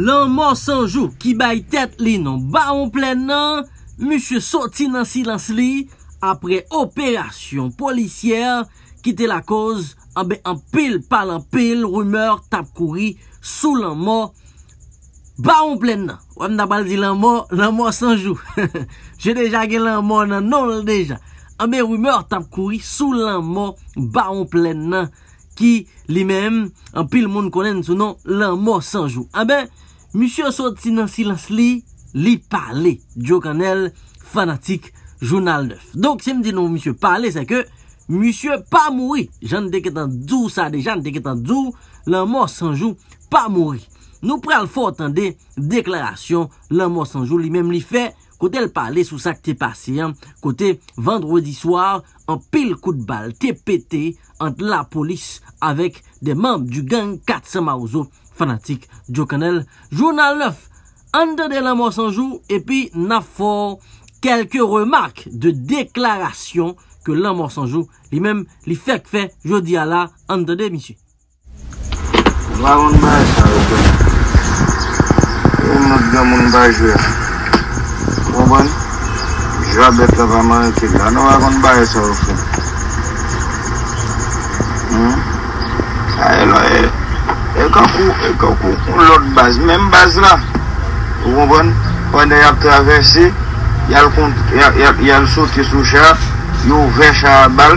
Lanman Sanjou ki bay tet li nan baon plen nan, Monsie soti nan silans li, apre operasyon polisyen, kite la koz, anbe anpil pal anpil, rumeur tap kouri, sou lanman baon plen nan. Ou anbe nabal di lanman, lanman Sanjou. Je deja ge lanman nan, nanlal deja. Anbe rumeur tap kouri, sou lanman baon plen non. nan, ki li men, anpil moun konen sou nan, lanman Sanjou. Anbe, Misyon sot si nan silans li, li pale, diyo kanel fanatik jounal 9. Donk se mdi nou misyon pale, se ke misyon pa mouri. Jan deketan dzou sa dejan, deketan dzou, lan mou sanjou pa mouri. Nou pral fote an de deklarasyon, lan mou sanjou. Li mem li fe, kote l pale sou sa ke te pase, kote vendredi swar, an pil kout bal, te pete ant la polis avek de mamb du gang 400 maouzo. fanatik Djo Kanel. Jou nan lef, an de de la mou sanjou epi nan for kelke remarke de deklarasyon ke la mou sanjou li mem li fek fek, jodi ala an de non, de misi. Wawon ba e sa wote e mou dyan moun ba jwe mou ban jwa bete waman an wawon ba e sa wote ae lo e E kakou, e kakou, lout baz, menm baz la. O yon bon, o yon yap travesi, yal soti sou chal, yon ve chal bal,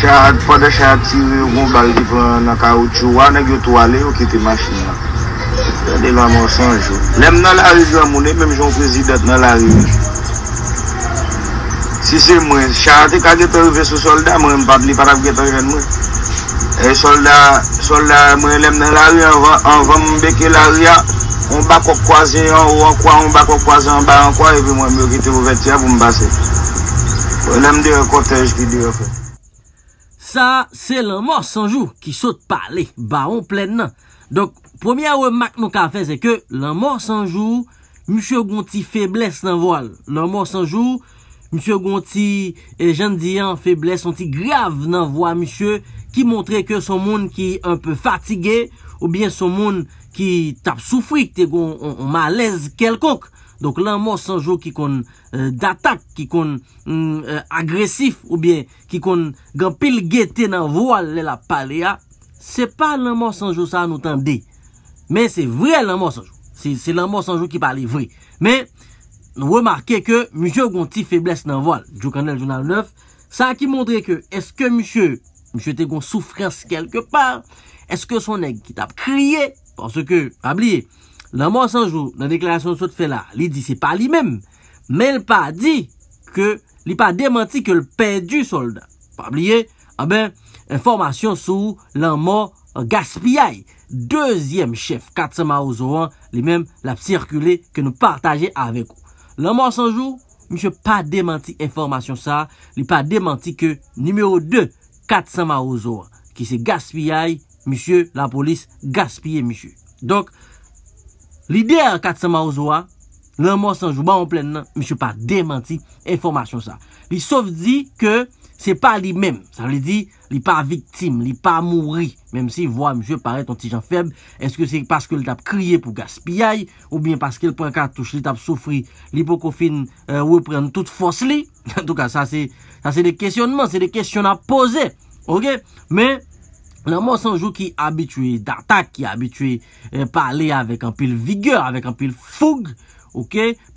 chal, poda chal ti, yon bon bal, yon kaouti wane, yon tou wale, yon kite masin la. Yon de la morsan joun. Lem nan la riz yon mounen, menm joun prezidat nan la riz. Si se mwen, chal te kage te yon ve sou solda, mwen mpap li para vgetan jen mwen. E soldat, soldat mwen lèm nan la riyan, anvan mwen beke la riyan, an bako kwa zi an ou an kwa, an bako kwa zi an ba an kwa, epi mwen mwen ki te vwet ya vw m basen. Mwen lèm dey an kotej ki dey an fe. Sa, se l'anmors anjou ki sot pale, ba an plen nan. Donk, premia wè mak nou ka fe, se ke l'anmors anjou, mwishyo gonti febles nan voal. L'anmors anjou, mwishyo gonti, e jen diyan febles, onti grav nan voal mwishyo, Ki montre ke son moun ki anpe fatige ou bien son moun ki tap soufrik te kon malez kelkok. Donk l'anmorsanjou ki kon euh, datak, ki kon mm, euh, agresif ou bien ki kon gampil gete nan voal lè la palea. Se pa l'anmorsanjou sa nou tan de. Men se vre l'anmorsanjou. Se l'anmorsanjou ki pale vre. Men, nou remarke ke mouche ou kon ti febles nan voal. Jou kanel jounal 9. Sa ki montre ke eske mouche ou. Mche te kon soufrens kelke par. Eske son ek kit ap kriye? Panske, pabliye, l'anman sanjou, nan deklarasyon sou te fela, li di se pa li menm. Men pa di, li pa demanti ke l'pe du soldat. Pabliye, aben, ah informasyon sou, l'anman gaspiai. Dezyem chef, katsama ouzovan, li menm la psyerkule ke nou partaje avek ou. L'anman sanjou, mche pa demanti informasyon sa, li pa demanti ke nimeyo dek, Katsema Ozoa, ki se gaspiyay, misye, la polis, gaspiyay misye. Donk, li de a katsema Ozoa, nan monsanjou ban ou plen nan, misye pa demanti informasyon sa. Li sof di ke Se pa li mem, sa li di, li pa viktim, li pa mouri. Mem si vwa mjwe pare ton ti jan feb, eske se paske li tap kriye pou gaspiyay, ou bien paske li pren kartouche, li tap soufri, li pou kofin wè euh, pren tout fos li. En tout ka, sa se de kessyonman, se de kessyon a pose. Ok, men, la mò sanjou ki abitue d'atak, ki abitue euh, pale avèk anpil vigèr, avèk anpil foug,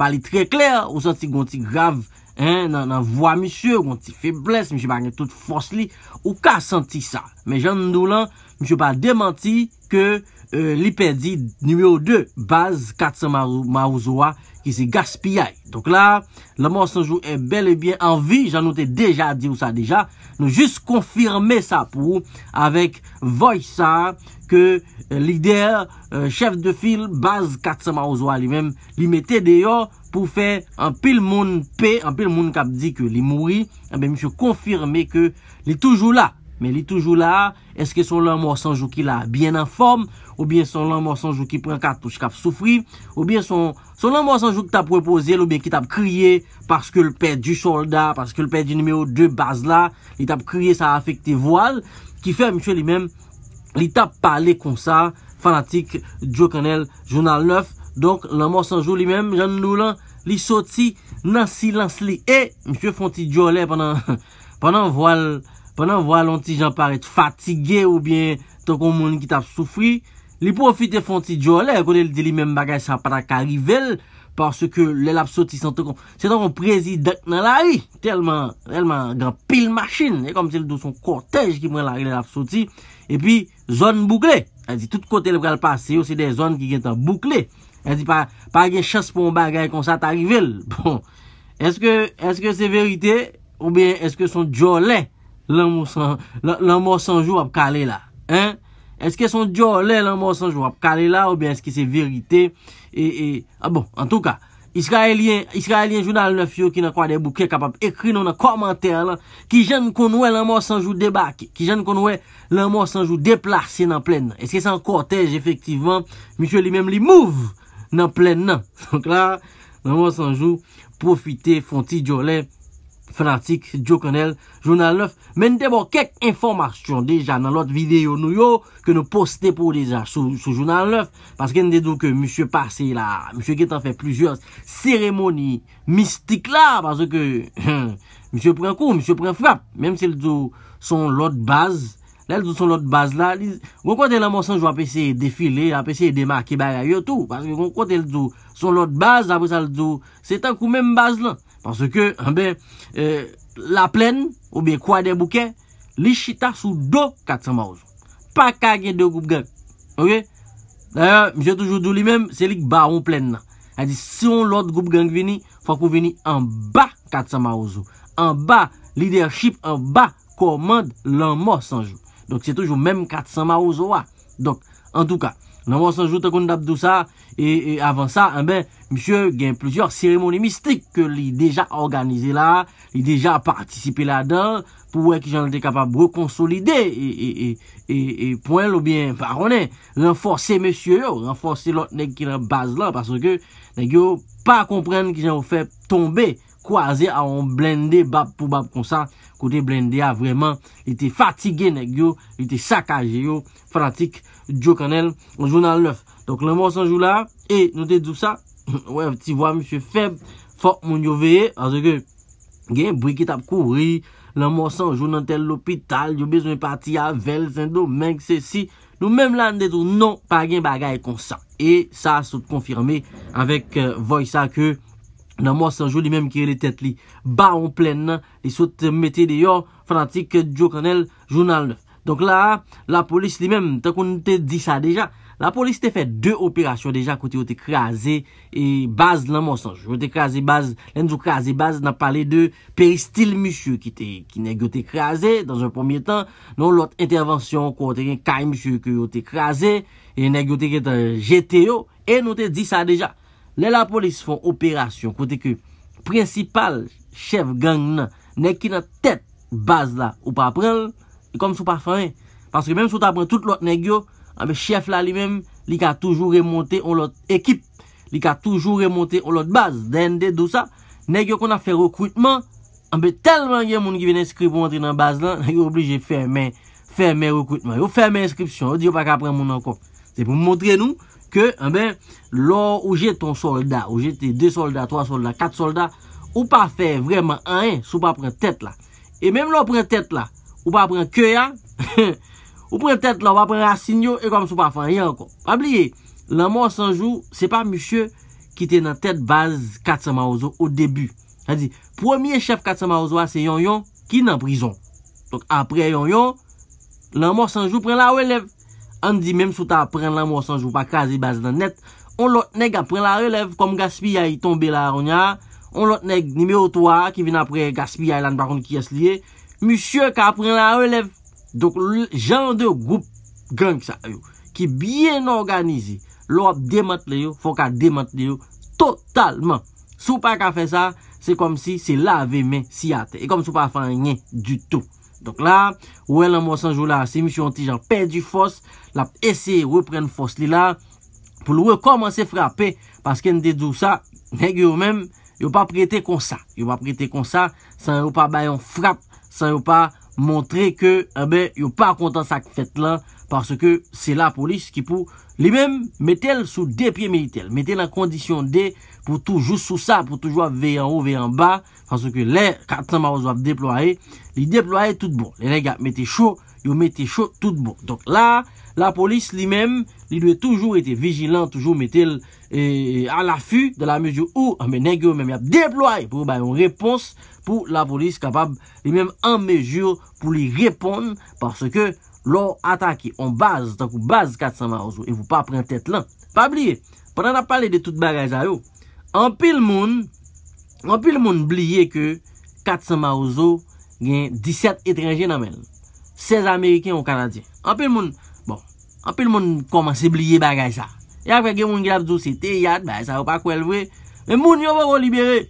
pale tre kler, ou sa ti gonti grav, Nan vwa misyo, gwen ti febles, mi se ba gen tout fos li, ou ka senti sa. Men jan nou lan, mi se ba demanti ke... Euh, li pe di nimeyo 2, baz katsa ma ouzoa, ki si gaspiyay. Donk la, la monsanjou e bel e bien anvi, jan nou te deja di ou sa deja, nou jist konfirme sa pou, avek voy sa, ke euh, lider, euh, chef de fil, baz katsa ma ouzoa li menm, li mette deyo, pou fe an pil moun pe, an pil moun kap di ke li mouri, eh mishou konfirme ke li toujou la, Men li toujou la, eske son l'anmorsanjou ki la bien an form, ou bien son l'anmorsanjou ki pren katouch kap soufri, ou bien son l'anmorsanjou ki tap repose, ou bien ki tap kriye, paske l'pe di soldat, paske l'pe di nimeyo de baz la, li tap kriye sa afekte voal, ki fe mswe li men, li tap pale konsa, fanatik Joe Kanel, Jounal 9, donk l'anmorsanjou li men, jan nou lan, li soti nan silans li, e, mswe fonti jole panan voal. Pwennan vwa lonti jan paret fatige oubyen ton kon moun ki tap soufri. Li profite fon ti djolè. Kote li di li men bagay sa patak arivelle. Parce ke le lap soti san ton kon. Se ton kon prezi dek nan la ri. Telman, telman, gran pil maschine. E kom se do son kotej ki mwen la ri le lap soti. E pi, zon boukle. A di, tout kote le pral pase yo, se de zon ki gen ta boukle. A di, pa, pa gen chas pon bagay kon sa ta rivelle. Bon, eske, eske se verite oubyen eske son djolè. l'anmorsanjou ap kale la. Est-ce que son diolè l'anmorsanjou ap kale la, ou bien est-ce que c'est vérité? Ah bon, en tout cas, iska elien jounal nefyo ki nan kwa de bouke kapap ekri nan nan komenter lan, ki jen konwe l'anmorsanjou debake, ki jen konwe l'anmorsanjou deplase nan plen nan. Est-ce que san kotej efektivman, michou li mem li mouv nan plen non? nan? Donc la, l'anmorsanjou profite fonti diolè Fanatik, Joe Connell, Jounal 9 Men debo kek informasyon deja nan lot videyo nou yo Ke nou poste pou deja sou Jounal 9 Paske ne debo ke msye pase la Msye getan fe plujor seremoni mistik la Paske msye pren kou, msye pren frap Mem se l do son lot baz La l do son lot baz la Gon kote la monsan jo apese defile, apese demarke bayayotou Paske gon kote l do son lot baz Apo sa l do setan kou men baz lan Pansè ke, anbe, la plèn, oube, kwa de bouke, li chita sou do katsama ouzo. Pa kage de goup genk. Ok? Daya, mse toujou dou li mèm, se li k baron plèn nan. Adi, si yon lot goup genk vini, fwa kou vini an ba katsama ouzo. An ba leadership, an ba command, lan mo sanjou. Donk se toujou mèm katsama ouzo wa. Donk, an touka. Naman sanjou te koun dab dousa. E, e avan sa, eh msye gen plesior seremoni mistik ke li deja organize la. Li deja participe la dan. Pouwe ki jan lente kapab rekonsolide. E, e, e poen lo bin parone. Renforse msye yo. Renforse lot nek ki la baz la. Paso ke nek yo pa komprenne ki jan ou fe tombe. Kwa ze a on blende bab pou bab konsa. Kote blende a vreman. Ite fatige nek yo. Ite sakaje yo. Frantik. Djo kanel, ou jounan lef. Donk nan mwos anjou la, e, nou te djou sa, wè, ti wè, M. Feb, fòk moun yo veye, anzè ke gen, bri ki tap kouri, nan mwos anjou nan tel l'opital, yo bezwen non, pati euh, a vel, zendo, menk se si, nou menm lan de djou non, pa gen bagay kon sa. E, sa sot konfirme, avèk voysa ke, nan mwos anjou li menm kire le tet li, ba on plen nan, li sot mette de yo, fanatik ke djou kanel, jounan lef. Donk la, la polis li menm, tan kon nou te di sa deja, la polis te fet 2 operasyon deja kote yo te kreaze, e baz nan monsanj, yo te kreaze baz, len nou kreaze baz nan pale de peristil msye ki neg yo te kreaze, dan zon pomiye tan, nou lot intervensyon kote gen kay msye ki yo te kreaze, e neg yo te gen ta gte yo, e nou te di sa deja, le la polis fon operasyon kote ke, prinsipal chev gang nan, ne ki nan tet baz la ou pa prel, E kom sou pa fè anè. Paske mèm sou ta prè tout l'ot negyo, anbe ah, chef ah, la li mèm, li ka toujou remonte on l'ot ekip, li ka toujou remonte on l'ot baz, dènde dousa, negyo kon a fè rekrutman, anbe telman gen moun ki vè n'inskrip pou mwen tri nan baz lan, negyo oubli jè fè mè, fè mè rekrutman, ou fè mè inskripsyon, ou di ou pa ka prè moun ankon. Se pou mwontre nou, ke anbe, ah, lò ou jè ton soldat, ou jè te dè soldat, trò soldat, kat soldat, ou pa f Ou pa apren kyo ya. Ou pre ptet la wapren asin yo. E kom sou pa fan yon kon. Apliye. Lanmorsanjou se pa musye. Ki te nan tet baz katsama ozo. Ou debu. Azi. Premier chef katsama ozo a se yon yon. Ki nan prison. Donc apren yon yon. Lanmorsanjou pren la welev. An di menm sou ta apren lanmorsanjou. Pa kazi baz nan net. On lot neg apren la welev. Kom Gaspi ya yi tombe la ronya. On lot neg nime oto a. Ki vina apren Gaspi ya yi lan baron ki yas liye. Misyon ka pren la relev. Donk jan de goup gang sa yo. Ki bien organize. Lo ap demant le yo. Fok a demant le yo. Totalman. Sou pa ka fe sa. Se kom si se lave men si ate. E kom sou pa fe nye du tout. Donk la. Ouwe nan mwosan jou la. Se misyon ti jan pe di fos. La ese repren fos li la. Poul ouwe komanse frape. Pasken dedou sa. Neg yo men. Yo pa prete kon sa. Yo pa prete kon sa. San yo pa bayon frap. San yo pa montre ke eh yo pa kontan sak fet lan. Parce ke se la polis ki pou li mem metel sou depye militel. Metel an kondisyon de pou toujou sou sa. Pou toujou ap vey an ou vey an ba. Parce ke le katan ma waz wap deplore. Li deplore tout bon. Le lega meti chou. Yo meti chou tout bon. Donk la la polis li mem li lue toujou ete vigilan. Toujou metel. e al e, afu de la mejou ou, ame ah, negyo mè mè ap deploay, pou bayon repons pou la polis kapab, li mèm an mejou pou li repon, parce ke lor ataki, on base, takou base 400 maouzo, e vou pa pren tet lan, pa blye. Pendan ap pale de tout bagay sa yo, an pil moun, an pil moun blye ke 400 maouzo, gen 17 etrengye nan men, 16 Ameriken ou Kanadyen, an pil moun, bon, an pil moun koman se blye bagay sa, Ya fe gen moun gen ap zou se te yad e Moun yo vò vò libere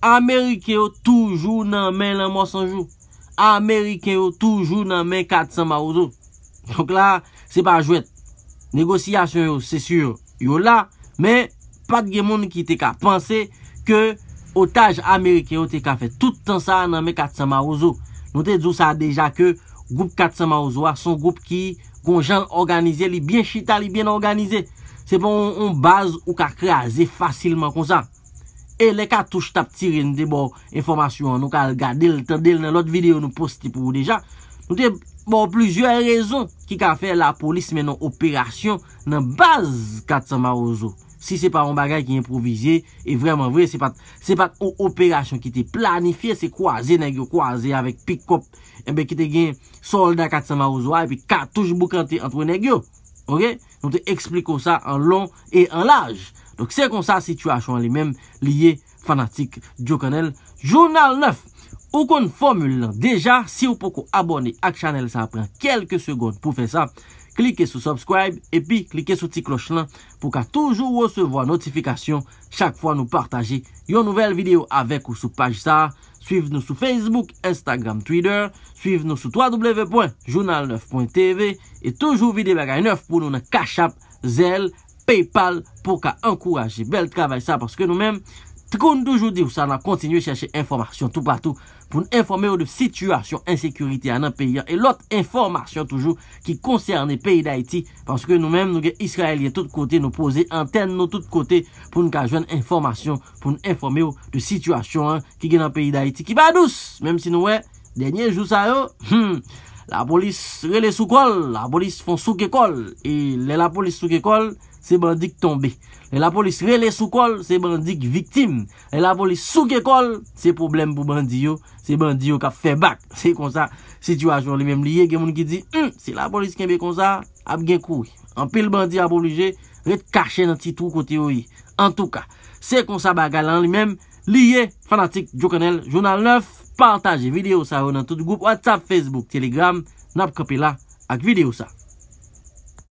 Amerike yo toujou nan men lè mò sanjou Amerike yo toujou nan men katsan marouzou Donk la se pa jwet Negosiyasyon yo se sur yo la Men pat gen moun ki te ka panse Ke otaj Amerike yo te ka fè toutan sa nan men katsan marouzou Non te zou sa deja ke Goup katsan marouzou a son goup ki Kon jan organize li bien chita li bien organize Se bon, on baze ou ka kreaze fasilman kon sa. E le katouche tap tire, nou te bo informasyon, nou kal gadele, tandele nan lot videyo nou poste pou ou deja. Nou te bo plizye rezon ki ka fè la polis menon operasyon nan baze Katamarozo. Si se pa on bagay ki improvize, e vreman vre, se pat o operasyon ki te planifiye, se kwaze nan yo, kwaze avèk pikop. E be ki te gen solda Katamarozo a, e pi katouche boukante antwen nan yo. Ok, nou te explikou sa an lon e an laj. Dok se kon sa situasyon li men liye fanatik Djokanel. Jounal 9, ou kon formule lan. Deja, si ou pokou abone ak chanel sa apren kelke segonde pou fe sa, klike sou subscribe, epi klike sou ti kloch lan, pou ka toujou wosevo a notifikasyon chak fwa nou partaje yon nouvel video avek ou sou paj sa. Suiv nou sou Facebook, Instagram, Twitter Suiv nou sou www.journal9.tv E toujou vide bagay 9 pou nou nan kachap, zel, Paypal Pou ka ankouraje Bel travay sa porske nou men Tikoun toujou di ou sa nan kontinye chache informasyon tout patou pou nou informe ou de situasyon ensekurite anan peyi an, e lot informasyon toujou ki konserne peyi d'Haïti, pwanske nou mèm nou gen Israelie tout kote nou pose anten nou tout kote, pou nou ka jwen informasyon, pou nou informe ou de situasyon an ki gen an peyi d'Haïti, ki ba dous, mèm si nou wè, denye jou sa yo, hmm, la polis re le sou kol, la polis fon sou ke kol, e le la polis sou ke kol, Se bandik tombe, e la polis rele sou kol, se bandik viktim, e la polis sou ke kol, se problem pou bandiyo, se bandiyo ka febak, se konsa situasyon li mem liye, gen moun ki di, hmm, se la polis kenbe konsa, ap gen koui, anpil bandi abolije, ret kache nan ti tou kote yo yi, an tou ka, se konsa bagay lan li mem, liye, fanatik, jokanel, jounal 9, pantaje, video sa yo nan tout group, WhatsApp, Facebook, Telegram, nap kapela, ak video sa.